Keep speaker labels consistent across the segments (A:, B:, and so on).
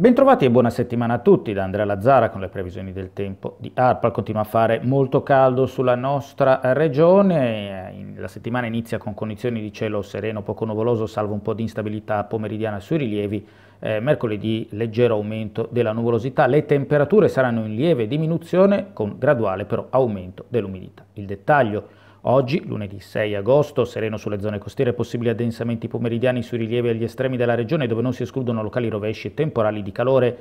A: Bentrovati e buona settimana a tutti da Andrea Lazzara con le previsioni del tempo di Arpal. Continua a fare molto caldo sulla nostra regione, la settimana inizia con condizioni di cielo sereno, poco nuvoloso, salvo un po' di instabilità pomeridiana sui rilievi, eh, mercoledì leggero aumento della nuvolosità, le temperature saranno in lieve diminuzione con graduale però aumento dell'umidità. Il dettaglio Oggi, lunedì 6 agosto, sereno sulle zone costiere, possibili addensamenti pomeridiani sui rilievi agli estremi della regione dove non si escludono locali rovesci e temporali di calore.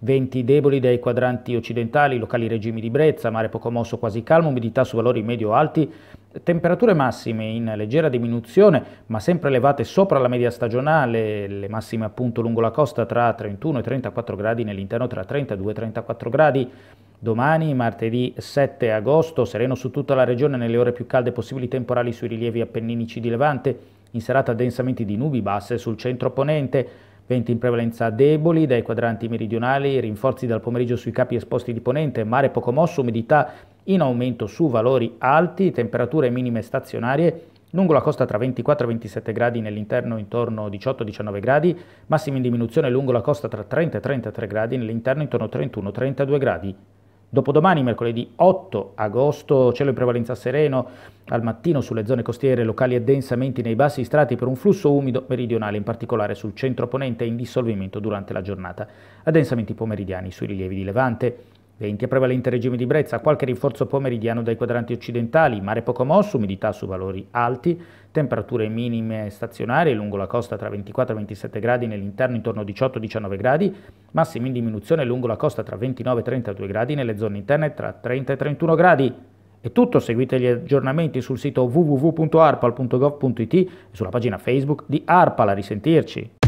A: Venti deboli dai quadranti occidentali, locali regimi di brezza, mare poco mosso quasi calmo, umidità su valori medio-alti, temperature massime in leggera diminuzione ma sempre elevate sopra la media stagionale, le massime appunto lungo la costa tra 31 e 34 gradi, nell'interno tra 32 e 34 gradi. Domani, martedì 7 agosto, sereno su tutta la regione nelle ore più calde possibili temporali sui rilievi appenninici di Levante, in serata densamenti di nubi basse sul centro ponente, venti in prevalenza deboli dai quadranti meridionali, rinforzi dal pomeriggio sui capi esposti di ponente, mare poco mosso, umidità in aumento su valori alti, temperature minime stazionarie, lungo la costa tra 24 e 27 gradi nell'interno intorno 18-19 gradi, massimi in diminuzione lungo la costa tra 30 e 33 gradi nell'interno intorno 31-32 gradi. Dopodomani, mercoledì 8 agosto, cielo in prevalenza sereno, al mattino sulle zone costiere locali addensamenti nei bassi strati per un flusso umido meridionale, in particolare sul centro ponente in dissolvimento durante la giornata. Addensamenti pomeridiani sui rilievi di Levante. 20. È prevalente regime di brezza, qualche rinforzo pomeridiano dai quadranti occidentali, mare poco mosso, umidità su valori alti, temperature minime stazionarie lungo la costa tra 24 e 27 gradi, nell'interno intorno a 18-19 gradi, massimi in diminuzione lungo la costa tra 29 e 32 gradi, nelle zone interne tra 30 e 31 gradi. È tutto, seguite gli aggiornamenti sul sito www.arpal.gov.it e sulla pagina Facebook di Arpal. A risentirci!